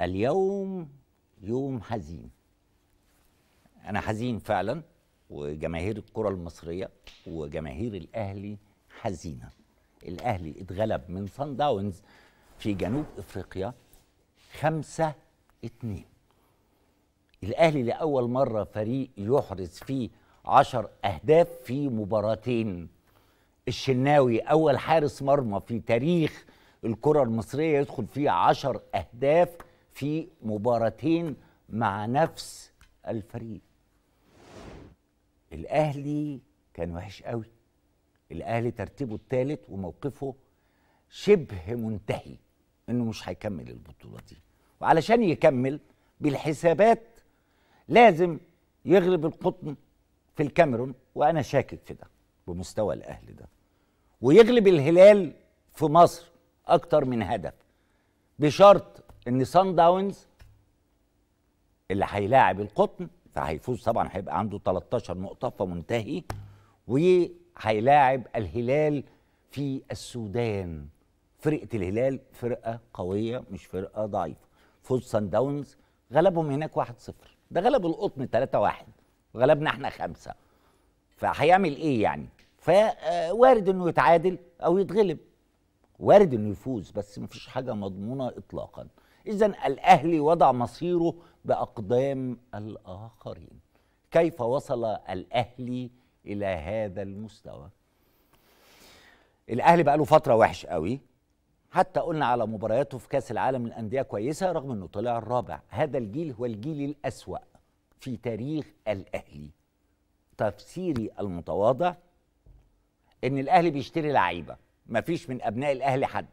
اليوم يوم حزين انا حزين فعلا وجماهير الكره المصريه وجماهير الاهلي حزينه الاهلي اتغلب من صن داونز في جنوب افريقيا خمسة اتنين الاهلي لاول مره فريق يحرز فيه عشر اهداف في مباراتين الشناوي اول حارس مرمى في تاريخ الكره المصريه يدخل فيه عشر اهداف في مباراتين مع نفس الفريق الاهلي كان وحش قوي الاهلي ترتيبه الثالث وموقفه شبه منتهي انه مش هيكمل البطوله دي وعلشان يكمل بالحسابات لازم يغلب القطن في الكاميرون وانا شاكك في ده بمستوى الاهلي ده ويغلب الهلال في مصر اكتر من هدف بشرط ان سان داونز اللي هيلاعب القطن فهيفوز طبعا هيبقى عنده 13 نقطه فمنتهي وهيلاعب الهلال في السودان فرقه الهلال فرقه قويه مش فرقه ضعيفه فوز سان داونز غلبهم هناك 1-0 ده غلب القطن 3-1 غلبنا احنا 5 فهيعمل ايه يعني فوارد آه، انه يتعادل او يتغلب وارد انه يفوز بس مفيش حاجه مضمونه اطلاقا إذا الأهلي وضع مصيره بأقدام الآخرين كيف وصل الأهلي إلى هذا المستوى الأهلي بقى له فترة وحش قوي حتى قلنا على مبارياته في كاس العالم الأندية كويسه رغم انه طلع الرابع هذا الجيل هو الجيل الاسوا في تاريخ الاهلي تفسيري المتواضع ان الاهلي بيشتري لعيبه مفيش من ابناء الاهلي حد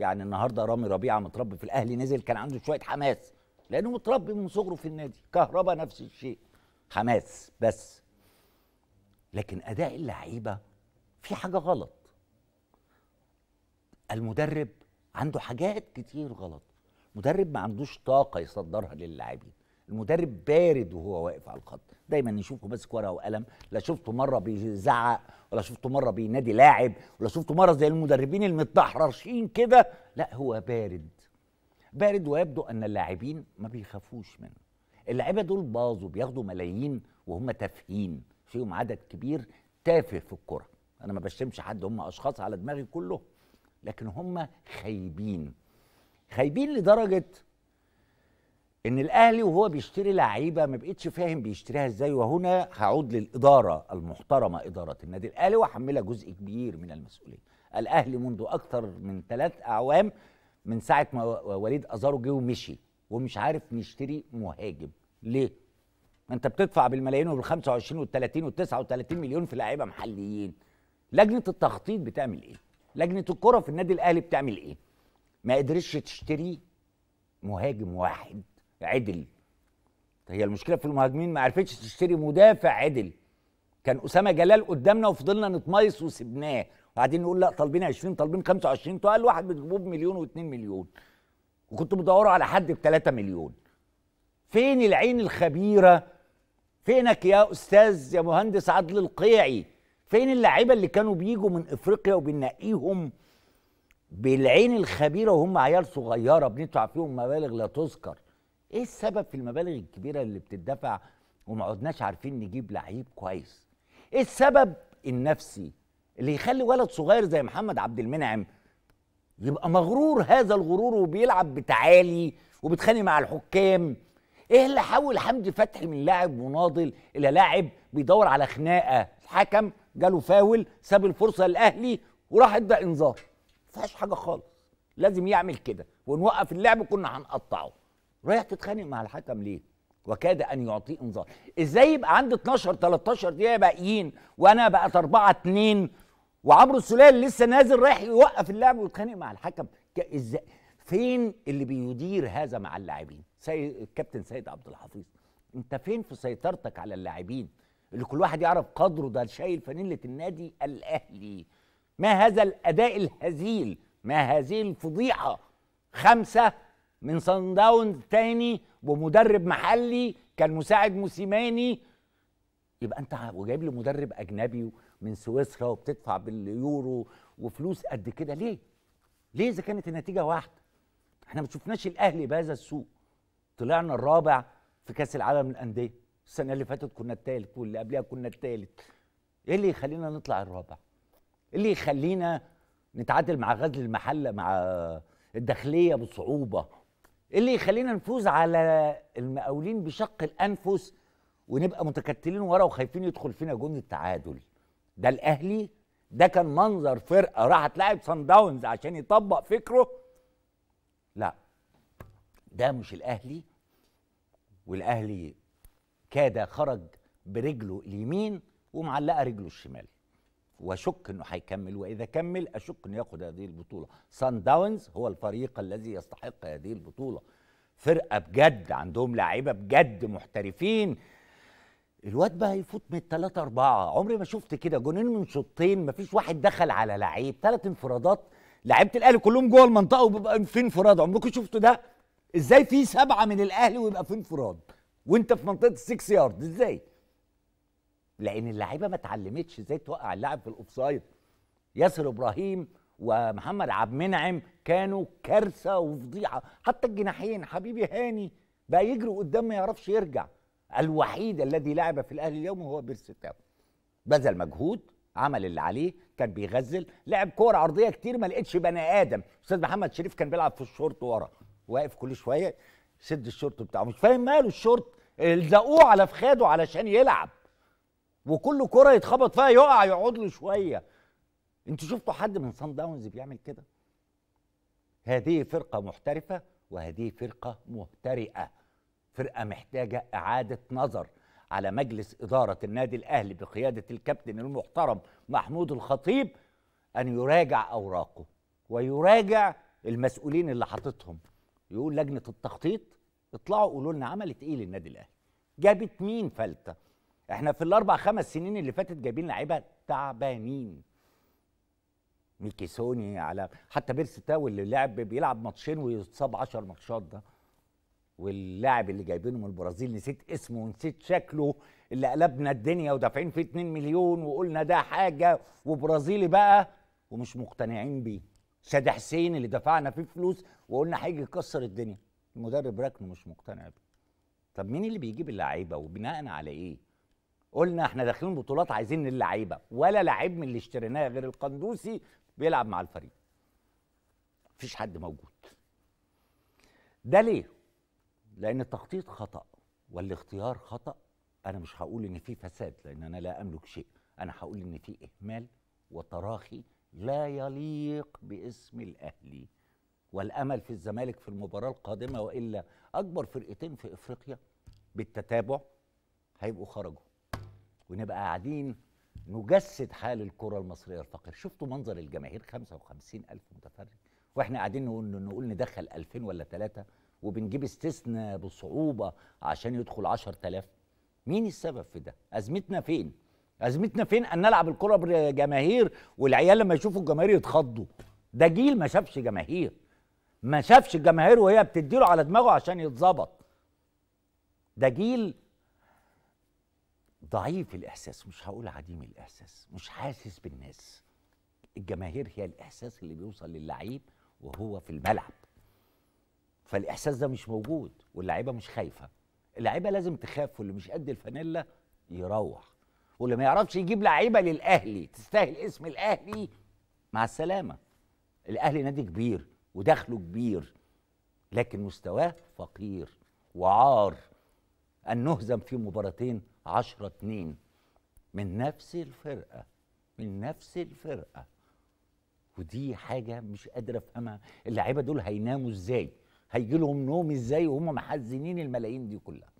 يعني النهارده رامي ربيعه متربي في الاهلي نزل كان عنده شويه حماس لانه متربي من صغره في النادي كهربا نفس الشيء حماس بس لكن اداء اللعيبه في حاجه غلط المدرب عنده حاجات كتير غلط مدرب ما عندوش طاقه يصدرها للاعبين المدرب بارد وهو واقف على الخط دايما نشوفه ماسك ورقه وقلم لا شفته مره بيزعق ولا شفته مره بينادي لاعب ولا شفته مره زي المدربين المتدحرشين كده لا هو بارد بارد ويبدو ان اللاعبين ما بيخافوش منه اللعيبه دول باظوا بياخدوا ملايين وهم تافهين فيهم عدد كبير تافه في الكره انا ما بشتمش حد هم اشخاص على دماغي كله لكن هم خايبين خايبين لدرجه ان الاهلي وهو بيشتري لعيبه ما بقتش فاهم بيشتريها ازاي وهنا هعود للاداره المحترمه اداره النادي الاهلي واحملها جزء كبير من المسؤوليه الاهلي منذ اكثر من ثلاث اعوام من ساعه ما وليد ازارو جه ومشي ومش عارف نشتري مهاجم ليه ما انت بتدفع بالملايين وبال25 وال30 وال39 مليون في لعيبه محليين لجنه التخطيط بتعمل ايه لجنه الكره في النادي الاهلي بتعمل ايه ما قدرتش تشتري مهاجم واحد عدل هي المشكله في المهاجمين ما عرفتش تشتري مدافع عدل كان اسامه جلال قدامنا وفضلنا نتميص وسبناه وبعدين نقول لا طالبين 20 طالبين 25 انتوا اقل واحد بتجيبوه بمليون و2 مليون وكنتوا بتدوروا على حد ب 3 مليون فين العين الخبيره فينك يا استاذ يا مهندس عدل القيعي فين اللعيبه اللي كانوا بيجوا من افريقيا وبنقيهم بالعين الخبيره وهم عيال صغيره بندفع فيهم مبالغ لا تذكر ايه السبب في المبالغ الكبيره اللي بتدفع وما عدناش عارفين نجيب لعيب كويس ايه السبب النفسي اللي يخلي ولد صغير زي محمد عبد المنعم يبقى مغرور هذا الغرور وبيلعب بتعالي وبيتخانق مع الحكام ايه اللي حول حمدي فتحي من لاعب مناضل الى لاعب بيدور على خناقه الحكم جاله فاول ساب الفرصه للاهلي وراح ادى انذار ما فيهاش حاجه خالص لازم يعمل كده ونوقف اللعب كنا هنقطعه رايح تتخانق مع الحكم ليه وكاد ان يعطيه انذار ازاي يبقى عندي 12 13 دقيقه باقيين وانا بقت 4 2 وعمرو السلال لسه نازل رايح يوقف اللعب ويتخانق مع الحكم ازاي فين اللي بيدير هذا مع اللاعبين سيد الكابتن سيد عبد الحفيظ انت فين في سيطرتك على اللاعبين اللي كل واحد يعرف قدره ده شايل فانيله النادي الاهلي ما هذا الاداء الهزيل ما هذه الفضيحه خمسه من صن داونز تاني ومدرب محلي كان مساعد موسيماني يبقى انت وجايب لي مدرب اجنبي من سويسرا وبتدفع باليورو وفلوس قد كده ليه؟ ليه اذا كانت النتيجه واحده؟ احنا ما شفناش الاهلي بهذا السوء طلعنا الرابع في كاس العالم للانديه السنه اللي فاتت كنا الثالث واللي قبلها كنا الثالث ايه اللي يخلينا نطلع الرابع؟ ايه اللي يخلينا نتعادل مع غزل المحله مع الداخليه بصعوبه اللي يخلينا نفوز على المقاولين بشق الانفس ونبقى متكتلين ورا وخايفين يدخل فينا جون التعادل ده الاهلي ده كان منظر فرقه راح تلاعب سان داونز عشان يطبق فكره لا ده مش الاهلي والاهلي كاد خرج برجله اليمين ومعلقه رجله الشمال واشك انه هيكمل واذا كمل اشك انه ياخد هذه البطوله سان داونز هو الفريق الذي يستحق هذه البطوله فرقه بجد عندهم لعيبه بجد محترفين الواد بقى يفوت من الثلاثة أربعة عمري ما شفت كده جونين من شوطين فيش واحد دخل على لعيب ثلاث انفرادات لعيبة الأهلي كلهم جوه المنطقة وبيبقى في انفراد عمركم شفتوا ده؟ إزاي في سبعة من الأهلي ويبقى في انفراد وأنت في منطقة السكس يارد إزاي؟ لان اللعيبه ما اتعلمتش ازاي توقع اللاعب في الاوفسايد ياسر ابراهيم ومحمد عبد المنعم كانوا كارثه وفضيحه حتى الجناحين حبيبي هاني بقى يجري قدام ما يعرفش يرجع الوحيد الذي لعب في الاهلي اليوم هو بيرستاو بذل مجهود عمل اللي عليه كان بيغزل لعب كور عرضيه كتير ما لقيتش بني ادم استاذ محمد شريف كان بيلعب في الشورت ورا واقف كل شويه سد الشورت بتاعه مش فاهم ماله الشورت الزقوه على فخاده علشان يلعب وكل كره يتخبط فيها يقع يقعد له شويه انتوا شفتوا حد من صن داونز بيعمل كده هذه فرقه محترفه وهذه فرقه مهترئه فرقه محتاجه اعاده نظر على مجلس اداره النادي الاهلي بقياده الكابتن المحترم محمود الخطيب ان يراجع اوراقه ويراجع المسؤولين اللي حاططهم يقول لجنه التخطيط اطلعوا قولوا لنا عملت ايه للنادي الاهلي جابت مين فلته احنا في الاربع خمس سنين اللي فاتت جايبين لعيبه تعبانين ميكي سوني على حتى بيرس تاو اللي لعب بيلعب ماتشين ويتصاب 10 ماتشات ده واللاعب اللي جايبينه من البرازيل نسيت اسمه ونسيت شكله اللي قلبنا الدنيا ودافعين فيه 2 مليون وقلنا ده حاجه وبرازيلي بقى ومش مقتنعين بيه شادي حسين اللي دفعنا فيه فلوس وقلنا هيجي يكسر الدنيا المدرب راكنه مش مقتنع بيه طب مين اللي بيجيب اللعيبه وبناء على ايه قلنا احنا داخلين بطولات عايزين اللعيبه ولا لعيب من اللي اشتريناه غير القندوسي بيلعب مع الفريق مفيش حد موجود ده ليه لان التخطيط خطا والاختيار خطا انا مش هقول ان في فساد لان انا لا املك شيء انا هقول ان في اهمال وتراخي لا يليق باسم الاهلي والامل في الزمالك في المباراه القادمه والا اكبر فرقتين في افريقيا بالتتابع هيبقوا خرجوا ونبقى قاعدين نجسد حال الكرة المصرية الفقير شفتوا منظر الجماهير 55 ألف متفرج وإحنا قاعدين نقول, نقول ندخل 2000 ولا 3 وبنجيب استثناء بصعوبة عشان يدخل 10000 مين السبب في ده أزمتنا فين أزمتنا فين أن نلعب الكرة بجماهير والعيال لما يشوفوا الجماهير يتخضوا ده جيل ما شافش جماهير ما شافش الجماهير وهي بتديله على دماغه عشان يتظبط ده جيل ضعيف الاحساس مش هقول عديم الاحساس مش حاسس بالناس الجماهير هي الاحساس اللي بيوصل للعيب وهو في الملعب فالاحساس ده مش موجود واللعيبه مش خايفه اللعيبه لازم تخاف واللي مش قد الفانيلا يروح واللي ما يعرفش يجيب لعيبه للاهلي تستاهل اسم الاهلي مع السلامه الاهلي نادي كبير ودخله كبير لكن مستواه فقير وعار أن نهزم في مباراتين 10 2 من نفس الفرقة من نفس الفرقة ودي حاجة مش قادر أفهمها اللعيبة دول هيناموا إزاي هيجي لهم نوم إزاي وهم محزنين الملايين دي كلها